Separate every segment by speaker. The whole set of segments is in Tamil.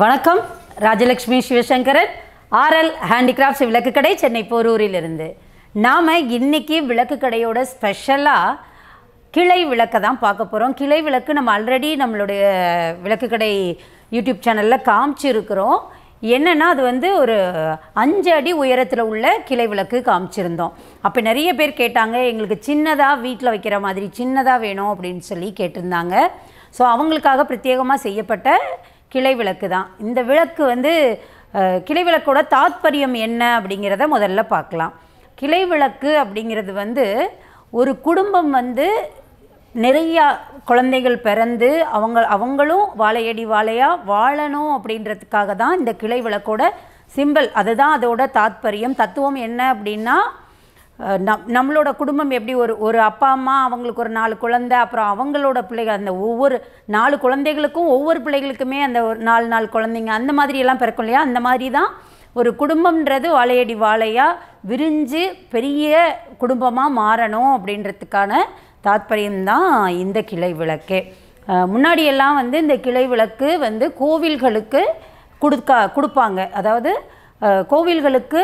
Speaker 1: வணக்கம் ராஜலக்ஷ்மி சிவசங்கரன் ஆர்எல் ஹேண்டிகிராஃப்ட்ஸ் விளக்கு கடை சென்னை போரூரிலிருந்து நாம் இன்றைக்கி விளக்கு கடையோட ஸ்பெஷலாக கிளை விளக்கை தான் பார்க்க போகிறோம் கிளை விளக்கு நம்ம ஆல்ரெடி நம்மளுடைய விளக்கு கடை யூடியூப் சேனலில் காமிச்சிருக்கிறோம் என்னென்னா அது வந்து ஒரு அஞ்சு அடி உயரத்தில் உள்ள கிளை விளக்கு காமிச்சிருந்தோம் அப்போ நிறைய பேர் கேட்டாங்க எங்களுக்கு சின்னதாக வீட்டில் வைக்கிற மாதிரி சின்னதாக வேணும் அப்படின்னு சொல்லி கேட்டிருந்தாங்க ஸோ அவங்களுக்காக பிரத்யேகமாக செய்யப்பட்ட கிளை விளக்கு தான் இந்த விளக்கு வந்து கிளை விளக்கோட தாத்பரியம் என்ன அப்படிங்கிறத முதல்ல பார்க்கலாம் கிளை விளக்கு அப்படிங்கிறது வந்து ஒரு குடும்பம் வந்து நிறையா குழந்தைகள் பிறந்து அவங்க அவங்களும் வாழையடி வாழையாக வாழணும் அப்படின்றதுக்காக தான் இந்த கிளை விளக்கோட சிம்பிள் அதுதான் அதோட தாத்பரியம் தத்துவம் என்ன அப்படின்னா நம் நம்மளோட குடும்பம் எப்படி ஒரு ஒரு அப்பா அம்மா அவங்களுக்கு ஒரு நாலு குழந்தை அப்புறம் அவங்களோட பிள்ளைகள் அந்த ஒவ்வொரு நாலு குழந்தைகளுக்கும் ஒவ்வொரு பிள்ளைகளுக்குமே அந்த ஒரு நாலு நாலு குழந்தைங்க அந்த மாதிரியெல்லாம் பிறக்கும் இல்லையா அந்த மாதிரி தான் ஒரு குடும்பம்ன்றது வாழையடி வாழையாக விரிஞ்சு பெரிய குடும்பமாக மாறணும் அப்படின்றதுக்கான தாத்பரியம்தான் இந்த கிளை விளக்கே முன்னாடியெல்லாம் வந்து இந்த கிளை விளக்கு வந்து கோவில்களுக்கு கொடுக்க கொடுப்பாங்க அதாவது கோவில்களுக்கு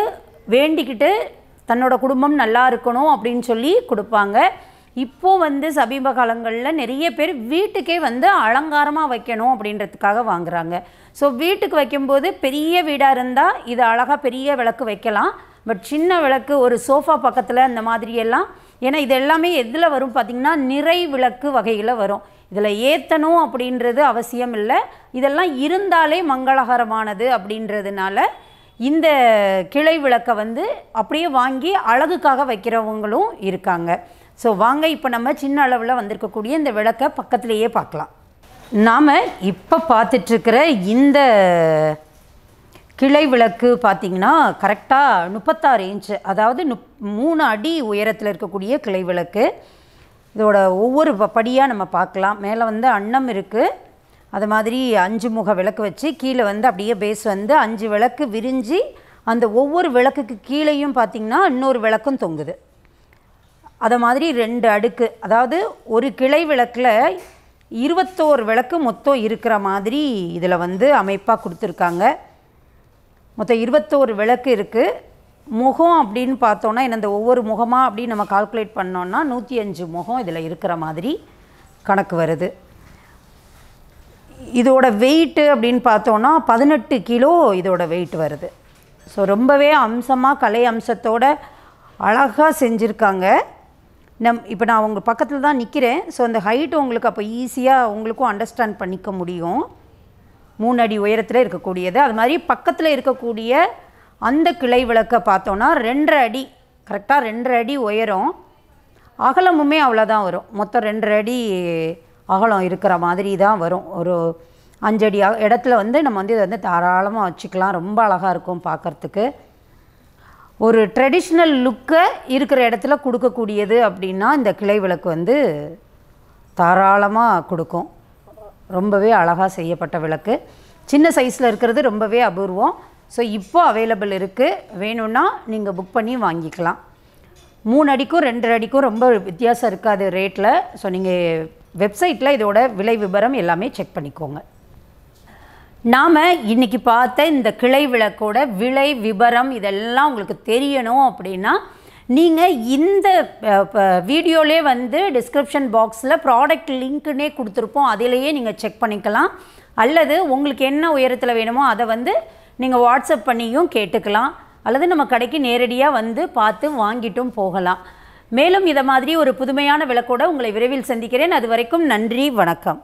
Speaker 1: வேண்டிக்கிட்டு தன்னோட குடும்பம் நல்லா இருக்கணும் அப்படின்னு சொல்லி கொடுப்பாங்க இப்போது வந்து சமீப காலங்களில் நிறைய பேர் வீட்டுக்கே வந்து அலங்காரமாக வைக்கணும் அப்படின்றதுக்காக வாங்குகிறாங்க ஸோ வீட்டுக்கு வைக்கும்போது பெரிய வீடாக இருந்தால் இது அழகாக பெரிய விளக்கு வைக்கலாம் பட் சின்ன விளக்கு ஒரு சோஃபா பக்கத்தில் அந்த மாதிரியெல்லாம் ஏன்னா இது எல்லாமே எதில் வரும் பார்த்திங்கன்னா நிறை விளக்கு வகையில் வரும் இதில் ஏற்றணும் அப்படின்றது அவசியம் இல்லை இதெல்லாம் இருந்தாலே மங்களகரமானது அப்படின்றதுனால இந்த கிளை விளக்கை வந்து அப்படியே வாங்கி அழகுக்காக வைக்கிறவங்களும் இருக்காங்க ஸோ வாங்க இப்போ நம்ம சின்ன அளவில் வந்திருக்கக்கூடிய இந்த விளக்கை பக்கத்துலேயே பார்க்கலாம் நாம் இப்போ பார்த்துட்ருக்கிற இந்த கிளை விளக்கு பார்த்திங்கன்னா கரெக்டாக முப்பத்தாறு இன்ச்சு அதாவது நுப் மூணு அடி உயரத்தில் இருக்கக்கூடிய கிளை விளக்கு இதோட ஒவ்வொரு படியாக நம்ம பார்க்கலாம் மேலே வந்து அன்னம் இருக்குது அது மாதிரி அஞ்சு முக விளக்கு வச்சு கீழே வந்து அப்படியே பேஸ் வந்து அஞ்சு விளக்கு விரிஞ்சு அந்த ஒவ்வொரு விளக்குக்கு கீழேயும் பார்த்திங்கன்னா இன்னொரு விளக்கும் தொங்குது அதை மாதிரி ரெண்டு அடுக்கு அதாவது ஒரு கிளை விளக்கில் இருபத்தோரு விளக்கு மொத்தம் இருக்கிற மாதிரி இதில் வந்து அமைப்பாக கொடுத்துருக்காங்க மொத்தம் இருபத்தோரு விளக்கு இருக்குது முகம் அப்படின்னு பார்த்தோன்னா இந்த ஒவ்வொரு முகமாக அப்படின்னு நம்ம கால்குலேட் பண்ணோன்னா நூற்றி அஞ்சு முகம் இதில் இருக்கிற மாதிரி கணக்கு வருது இதோட வெயிட்டு அப்படின்னு பார்த்தோன்னா பதினெட்டு கிலோ இதோட வெயிட் வருது ஸோ ரொம்பவே அம்சமாக கலை அம்சத்தோட அழகாக செஞ்சுருக்காங்க நம் இப்போ நான் உங்கள் பக்கத்தில் தான் நிற்கிறேன் ஸோ அந்த ஹைட் உங்களுக்கு அப்போ ஈஸியாக உங்களுக்கும் அண்டர்ஸ்டாண்ட் பண்ணிக்க முடியும் மூணு அடி உயரத்தில் இருக்கக்கூடியது அது மாதிரி பக்கத்தில் இருக்கக்கூடிய அந்த கிளை விளக்கை பார்த்தோன்னா ரெண்டரை அடி கரெக்டாக ரெண்டரை அடி உயரம் அகலமுமே அவ்வளோதான் வரும் மொத்தம் ரெண்டரை அடி அகலம் இருக்கிற மாதிரி தான் வரும் ஒரு அஞ்சடி இடத்துல வந்து நம்ம வந்து இதை வந்து தாராளமாக வச்சுக்கலாம் ரொம்ப அழகாக இருக்கும் பார்க்குறதுக்கு ஒரு ட்ரெடிஷ்னல் லுக்கை இருக்கிற இடத்துல கொடுக்கக்கூடியது அப்படின்னா இந்த கிளை விளக்கு வந்து தாராளமாக கொடுக்கும் ரொம்பவே அழகாக செய்யப்பட்ட விளக்கு சின்ன சைஸில் இருக்கிறது ரொம்பவே அபூர்வம் ஸோ இப்போ அவைலபிள் இருக்குது வேணும்னா நீங்கள் புக் பண்ணி வாங்கிக்கலாம் மூணு அடிக்கும் ரெண்டு அடிக்கும் ரொம்ப வித்தியாசம் இருக்காது ரேட்டில் ஸோ நீங்கள் வெப்சைட்டில் இதோட விலை விபரம் எல்லாமே செக் பண்ணிக்கோங்க நாம் இன்றைக்கி பார்த்த இந்த கிளை விளக்கோட விலை விபரம் இதெல்லாம் உங்களுக்கு தெரியணும் அப்படின்னா நீங்கள் இந்த வீடியோலே வந்து டிஸ்கிரிப்ஷன் பாக்ஸில் ப்ராடக்ட் லிங்க்குன்னே கொடுத்துருப்போம் அதிலேயே நீங்கள் செக் பண்ணிக்கலாம் அல்லது உங்களுக்கு என்ன உயரத்தில் வேணுமோ அதை வந்து நீங்கள் வாட்ஸ்அப் பண்ணியும் கேட்டுக்கலாம் அல்லது நம்ம கடைக்கு நேரடியாக வந்து பார்த்து வாங்கிட்டும் போகலாம் மேலும் இதை மாதிரி ஒரு புதுமையான விளக்கோடு உங்களை விரைவில் சந்திக்கிறேன் அது வரைக்கும் நன்றி வணக்கம்